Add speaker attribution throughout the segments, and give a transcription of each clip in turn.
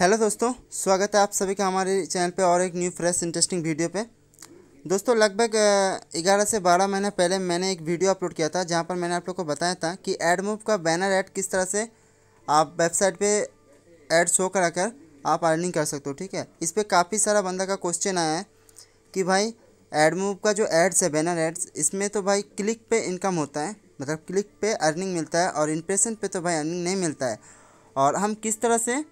Speaker 1: hello दोस्तों स्वागत है आप सभी का हमारे चैनल पे और एक न्यू फ्रेश इंटरेस्टिंग वीडियो पे दोस्तों लगभग ग्यारह से बारह महीने पहले मैंने एक वीडियो अपलोड किया था जहां पर मैंने आप लोग को बताया था कि एडमूव का बैनर ऐड किस तरह से आप वेबसाइट पे ऐड शो करा कर आप अर्निंग कर सकते हो ठीक है इस पर काफ़ी सारा बंदा का क्वेश्चन आया है कि भाई एडमूव का जो एड्स है बैनर एड्स इसमें तो भाई क्लिक पर इनकम होता है मतलब क्लिक पर अर्निंग मिलता है और इनप्रेशन पर तो भाई अर्निंग नहीं मिलता है और हम किस तरह से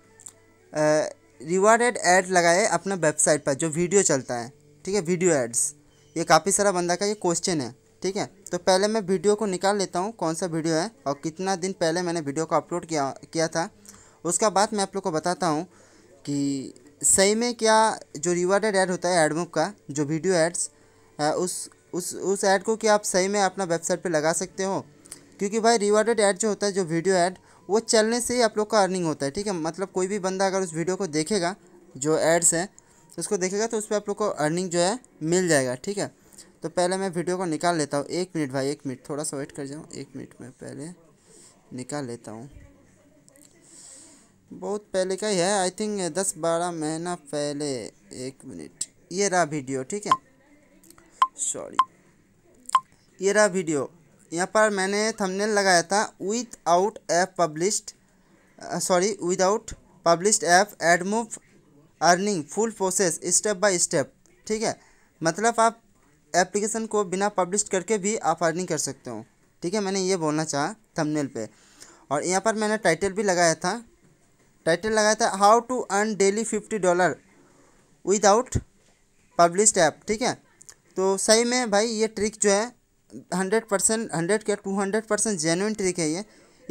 Speaker 1: रिवार्डेड ऐड लगाए अपना वेबसाइट पर जो वीडियो चलता है ठीक है वीडियो एड्स ये काफ़ी सारा बंदा का ये क्वेश्चन है ठीक है तो पहले मैं वीडियो को निकाल लेता हूँ कौन सा वीडियो है और कितना दिन पहले मैंने वीडियो को अपलोड किया किया था उसका बाद मैं आप लोग को बताता हूँ कि सही में क्या जो रिवार्डेड ऐड होता है एडमुक का जो वीडियो एड्स उस उस उस ऐड को क्या आप सही में अपना वेबसाइट पे लगा सकते हो क्योंकि भाई रिवार्डेड ऐड जो होता है जो वीडियो ऐड वो चलने से ही आप लोग का अर्निंग होता है ठीक है मतलब कोई भी बंदा अगर उस वीडियो को देखेगा जो एड्स है तो उसको देखेगा तो उस पर आप लोग को अर्निंग जो है मिल जाएगा ठीक है तो पहले मैं वीडियो को निकाल लेता हूँ एक मिनट भाई एक मिनट थोड़ा सा वेट कर जाऊँ एक मिनट में पहले निकाल लेता हूँ बहुत पहले का ही है आई थिंक दस बारह महीना पहले एक मिनट ये रहा वीडियो ठीक है सॉरी ये रहा वीडियो यहाँ पर मैंने थंबनेल लगाया था without app published sorry without published app AdMob earning full process step by step ठीक है मतलब आप एप्लीकेशन को बिना पब्लिश करके भी आप अर्निंग कर सकते हो ठीक है मैंने ये बोलना चाहा थंबनेल पे और यहाँ पर मैंने टाइटल भी लगाया था टाइटल लगाया था how to earn daily fifty dollar without publish app ठीक है तो सही में भाई ये ट्रिक जो है हंड्रेड परसेंट हंड्रेड क्या two hundred percent genuine trick है ये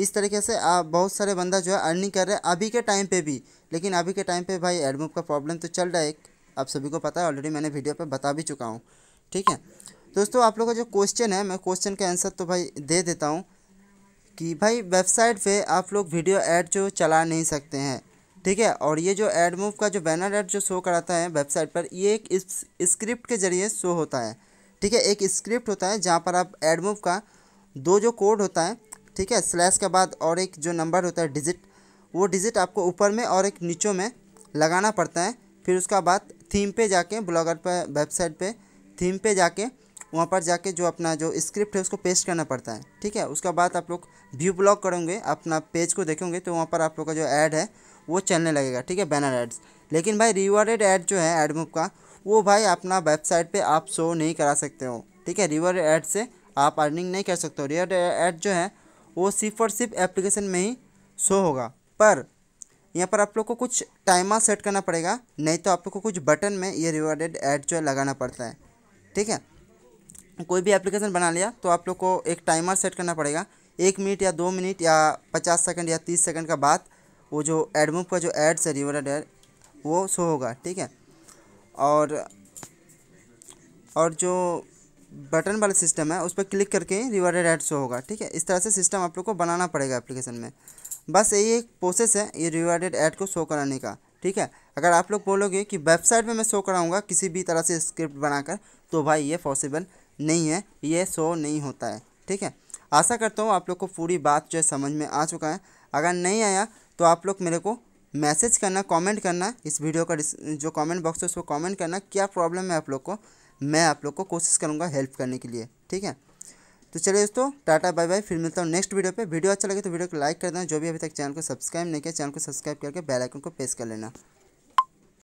Speaker 1: इस तरीके से आप बहुत सारे बंदा जो है अर्निंग कर रहे हैं अभी के टाइम पे भी लेकिन अभी के टाइम पे भाई एडमूव का प्रॉब्लम तो चल रहा है एक आप सभी को पता है ऑलरेडी मैंने वीडियो पर बता भी चुका हूँ ठीक है दोस्तों आप लोग का जो क्वेश्चन है मैं क्वेश्चन का आंसर तो भाई दे देता हूँ कि भाई वेबसाइट पर आप लोग वीडियो ऐड जो चला नहीं सकते हैं ठीक है और ये जो एडमूव का जो बैनर एड जो शो कराता है वेबसाइट पर ये एक स्क्रिप्ट के जरिए शो होता है ठीक है एक स्क्रिप्ट होता है जहाँ पर आप एडमूव का दो जो कोड होता है ठीक है स्लैश के बाद और एक जो नंबर होता है डिजिट वो डिजिट आपको ऊपर में और एक नीचों में लगाना पड़ता है फिर उसका बाद थीम पे जाके ब्लॉगर पर वेबसाइट पे थीम पे जाके वहाँ पर जाके जो अपना जो स्क्रिप्ट है उसको पेस्ट करना पड़ता है ठीक है उसका बाद आप लोग व्यू ब्लॉग करेंगे अपना पेज को देखेंगे तो वहाँ पर आप लोग का जो ऐड है वो चलने लगेगा ठीक है बैनर एड्स लेकिन भाई रिवॉर्डेड ऐड जो है एडमूव का वो भाई अपना वेबसाइट पे आप शो नहीं करा सकते हो ठीक है रिवर एड से आप अर्निंग नहीं कर सकते हो रिवर एड जो है वो सिर्फ और सिर्फ एप्लीकेशन में ही शो होगा पर यहाँ पर आप लोग को कुछ टाइमा सेट करना पड़ेगा नहीं तो आप लोग को कुछ बटन में ये रिवॉर्डेड ऐड जो है लगाना पड़ता है ठीक है कोई भी एप्लीकेशन बना लिया तो आप लोग को एक टाइमर सेट करना पड़ेगा एक मिनट या दो मिनट या पचास सेकंड या तीस सेकंड का बाद वो जो एडमूव का जो एड्स है रिवॉर्डेड एड वो शो होगा ठीक है और और जो बटन वाला सिस्टम है उस पर क्लिक करके ही रिवॉर्डेड एड शो होगा ठीक है इस तरह से सिस्टम आप लोग को बनाना पड़ेगा एप्लीकेशन में बस यही एक प्रोसेस है ये रिवॉर्डेड ऐड को शो कराने का ठीक है अगर आप लोग बोलोगे कि वेबसाइट में मैं शो कराऊंगा किसी भी तरह से स्क्रिप्ट बनाकर तो भाई ये पॉसिबल नहीं है ये शो नहीं होता है ठीक है आशा करता हूँ आप लोग को पूरी बात जो है समझ में आ चुका है अगर नहीं आया तो आप लोग मेरे को मैसेज करना कमेंट करना इस वीडियो का जो कमेंट बॉक्स है उसको कमेंट करना क्या प्रॉब्लम है आप लोग को मैं आप लोग को कोशिश करूँगा हेल्प करने के लिए ठीक है तो चलिए दोस्तों टाटा बाय बाय फिर मिलता हूँ नेक्स्ट वीडियो पे वीडियो अच्छा लगे तो वीडियो को लाइक कर देना जो भी अभी तक चैनल को सब्सक्राइब नहीं किया चैनल को सब्सक्राइब करके बेल आइकन को प्रेस कर लेना